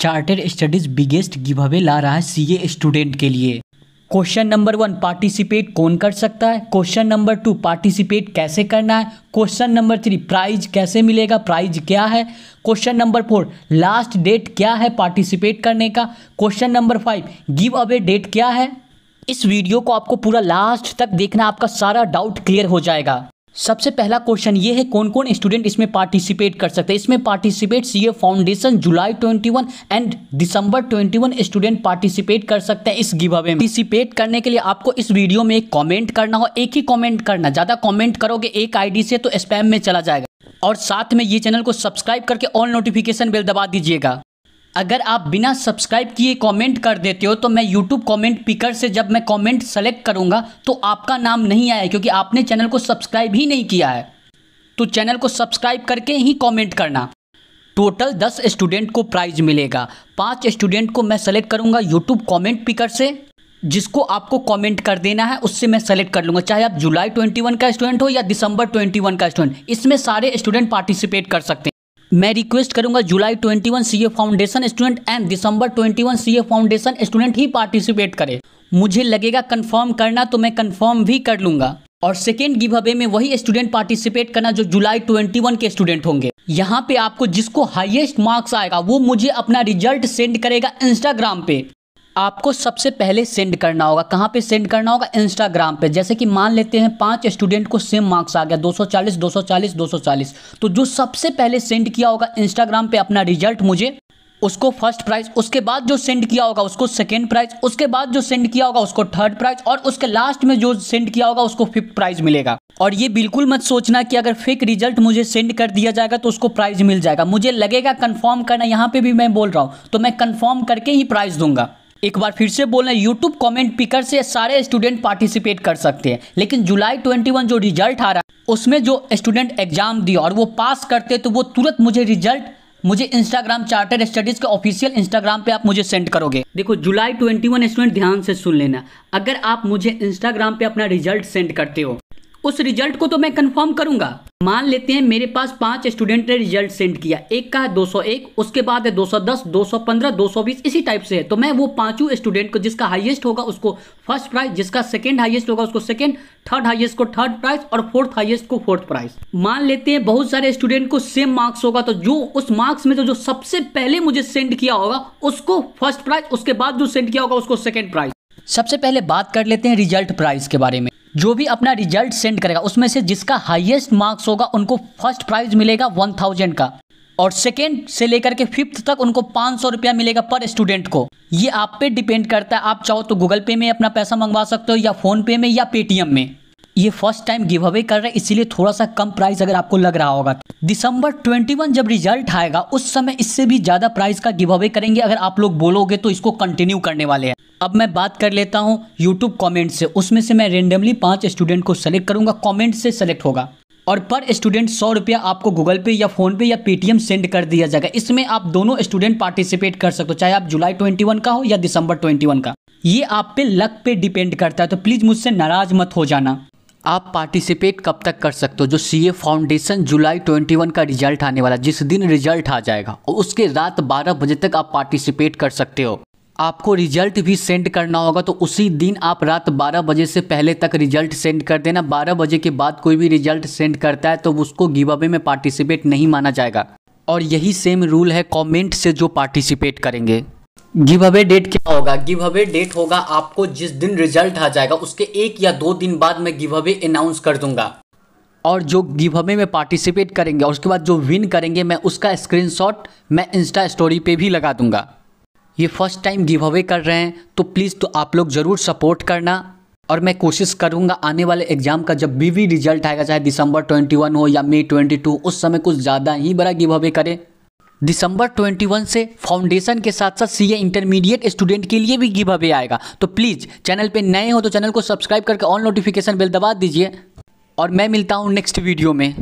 charter Studies biggest away ला रहा है ए स्टूडेंट के लिए क्वेश्चन नंबर वन पार्टिसिपेट कौन कर सकता है क्वेश्चन नंबर टू पार्टिसिपेट कैसे करना है क्वेश्चन नंबर थ्री प्राइज कैसे मिलेगा प्राइज क्या है question number four last date क्या है पार्टिसिपेट करने का question number five give away date क्या है इस वीडियो को आपको पूरा लास्ट तक देखना आपका सारा डाउट क्लियर हो जाएगा सबसे पहला क्वेश्चन ये है कौन कौन स्टूडेंट इसमें पार्टिसिपेट कर सकते हैं इसमें participate CA foundation July 21 and December 21 student participate कर सकते हैं इस गिव अवे में पार्टिसिपेट करने के लिए आपको इस वीडियो में एक कमेंट करना हो एक ही कमेंट करना ज़्यादा कमेंट करोगे एक आईडी से तो स्पैम में चला जाएगा और साथ में ये चैनल को सब्सक्राइब करके ऑल नोटिफिकेशन बिल दबा दीजिएगा अगर आप बिना सब्सक्राइब किए कमेंट कर देते हो तो मैं यूट्यूब कमेंट पिकर से जब मैं कमेंट सेलेक्ट करूंगा तो आपका नाम नहीं आया क्योंकि आपने चैनल को सब्सक्राइब ही नहीं किया है तो चैनल को सब्सक्राइब करके ही कॉमेंट करना टोटल दस स्टूडेंट को प्राइज़ मिलेगा पाँच स्टूडेंट को मैं सेलेक्ट करूँगा यूट्यूब कॉमेंट पिकर से जिसको आपको कमेंट कर देना है उससे मैं सेलेक्ट कर लूँगा चाहे आप जुलाई 21 का स्टूडेंट हो या दिसंबर 21 का स्टूडेंट इसमें सारे स्टूडेंट पार्टिसिपेट कर सकते हैं मैं रिक्वेस्ट करूंगा July 21 CA foundation student and December 21 CA foundation student ही पार्टिसिपेट करे मुझे लगेगा कंफर्म करना तो मैं कंफर्म भी कर लूंगा और सेकेंड गिव अवे में वही स्टूडेंट पार्टिसिपेट करना जो जुलाई 21 के स्टूडेंट होंगे यहाँ पे आपको जिसको हाईएस्ट मार्क्स आएगा वो मुझे अपना रिजल्ट सेंड करेगा इंस्टाग्राम पे आपको सबसे पहले सेंड करना होगा कहाँ पे सेंड करना होगा इंस्टाग्राम पे जैसे कि मान लेते हैं पांच स्टूडेंट को सेम मार्क्स आ गया 240 240 240 तो जो सबसे पहले सेंड किया होगा इंस्टाग्राम पे अपना रिजल्ट मुझे उसको फर्स्ट प्राइज उसके बाद जो सेंड किया होगा उसको सेकेंड प्राइज उसके बाद जो सेंड किया होगा उसको थर्ड प्राइज और उसके लास्ट में जो सेंड किया होगा उसको फिफ्थ प्राइज मिलेगा और ये बिल्कुल मत सोचना कि अगर फेक रिजल्ट मुझे सेंड कर दिया जाएगा तो उसको प्राइज मिल जाएगा मुझे लगेगा कन्फर्म करना यहाँ पे भी मैं बोल रहा हूँ तो मैं कन्फर्म करके ही प्राइज दूंगा एक बार फिर से बोल रहे हैं यूट्यूब कॉमेंट पिकर से सारे स्टूडेंट पार्टिसिपेट कर सकते हैं लेकिन जुलाई 21 जो रिजल्ट आ रहा है उसमें जो स्टूडेंट एग्जाम दिया और वो पास करते तो वो तुरंत मुझे रिजल्ट मुझे इंस्टाग्राम चार्टर स्टडीज़ के ऑफिशियल इंस्टाग्राम पे आप मुझे सेंड करोगे देखो जुलाई वन स्टूडेंट ध्यान से सुन लेना अगर आप मुझे इंस्टाग्राम पे अपना रिजल्ट सेंड करते हो उस रिजल्ट को तो मैं कंफर्म करूंगा मान लेते हैं मेरे पास पांच स्टूडेंट ने रिजल्ट सेंड किया एक का है 201 उसके बाद है 210 215 220 इसी टाइप से है तो मैं वो पांचों स्टूडेंट को जिसका हाईएस्ट होगा उसको फर्स्ट प्राइज जिसका सेकंड हाईएस्ट होगा उसको सेकंड थर्ड हाईएस्ट को थर्ड प्राइज और फोर्थ हाईएस्ट को फोर्थ प्राइज मान लेते हैं बहुत सारे स्टूडेंट को सेम मार्क्स होगा तो जो उस मार्क्स में तो जो सबसे पहले मुझे सेंड किया होगा उसको फर्स्ट प्राइज उसके बाद जो सेंड किया होगा उसको सेकेंड प्राइज सबसे पहले बात कर लेते हैं रिजल्ट प्राइज के बारे में जो भी अपना रिजल्ट सेंड करेगा उसमें से जिसका हाईएस्ट मार्क्स होगा उनको फर्स्ट प्राइज मिलेगा वन थाउजेंड का और सेकेंड से लेकर के फिफ्थ तक उनको पाँच सौ रुपया मिलेगा पर स्टूडेंट को ये आप पे डिपेंड करता है आप चाहो तो गूगल पे में अपना पैसा मंगवा सकते हो या फ़ोनपे में या पेटीएम में ये फर्स्ट टाइम गिव अवे कर रहे हैं इसीलिए थोड़ा सा कम प्राइस अगर आपको लग रहा होगा दिसंबर 21 जब रिजल्ट आएगा उस समय इससे भी ज़्यादा प्राइस का गिव अवे करेंगे अगर आप लोग बोलोगे तो इसको कंटिन्यू करने वाले हैं अब मैं बात कर लेता हूँ यूट्यूब कॉमेंट से उसमें से मैं रेंडमली पाँच स्टूडेंट को सेलेक्ट करूँगा कॉमेंट से सेलेक्ट होगा और पर स्टूडेंट सौ रुपया आपको गूगल पे या फ़ोन पे या पेटीएम सेंड कर दिया जाएगा इसमें आप दोनों स्टूडेंट पार्टिसिपेट कर सकते हो चाहे आप जुलाई 21 का हो या दिसंबर 21 का ये आप पे लक पे डिपेंड करता है तो प्लीज़ मुझसे नाराज़ मत हो जाना आप पार्टिसिपेट कब तक कर सकते हो जो सी ए फाउंडेशन जुलाई 21 का रिजल्ट आने वाला जिस दिन रिजल्ट आ जाएगा और उसके रात 12 बजे तक आप पार्टिसिपेट कर सकते हो आपको रिजल्ट भी सेंड करना होगा तो उसी दिन आप रात 12 बजे से पहले तक रिजल्ट सेंड कर देना 12 बजे के बाद कोई भी रिजल्ट सेंड करता है तो उसको गिव में पार्टिसिपेट नहीं माना जाएगा और यही सेम रूल है कमेंट से जो पार्टिसिपेट करेंगे गिव अवे डेट क्या होगा गिव अवे डेट होगा आपको जिस दिन रिजल्ट आ जाएगा उसके एक या दो दिन बाद मैं गिव अवे अनाउंस कर दूंगा और जो गिव अवे में पार्टिसिपेट करेंगे और उसके बाद जो विन करेंगे मैं उसका स्क्रीनशॉट मैं इंस्टा स्टोरी पे भी लगा दूंगा ये फर्स्ट टाइम गिव अवे कर रहे हैं तो प्लीज़ तो आप लोग ज़रूर सपोर्ट करना और मैं कोशिश करूंगा आने वाले एग्जाम का जब भी भी रिजल्ट आएगा चाहे दिसंबर 21 हो या मई 22 उस समय कुछ ज़्यादा ही बड़ा गिव अवे करें दिसंबर 21 से फाउंडेशन के साथ साथ सीए इंटरमीडिएट स्टूडेंट के लिए भी गिव अवे आएगा तो प्लीज़ चैनल पे नए हो तो चैनल को सब्सक्राइब करके ऑल नोटिफिकेशन बिल दबा दीजिए और मैं मिलता हूँ नेक्स्ट वीडियो में